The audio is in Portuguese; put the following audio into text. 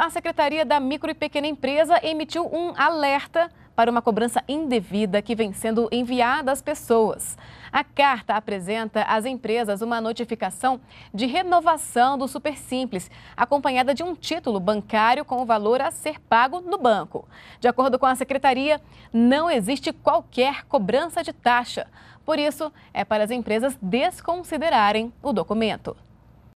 a Secretaria da Micro e Pequena Empresa emitiu um alerta para uma cobrança indevida que vem sendo enviada às pessoas. A carta apresenta às empresas uma notificação de renovação do Super Simples, acompanhada de um título bancário com o valor a ser pago no banco. De acordo com a secretaria, não existe qualquer cobrança de taxa. Por isso, é para as empresas desconsiderarem o documento.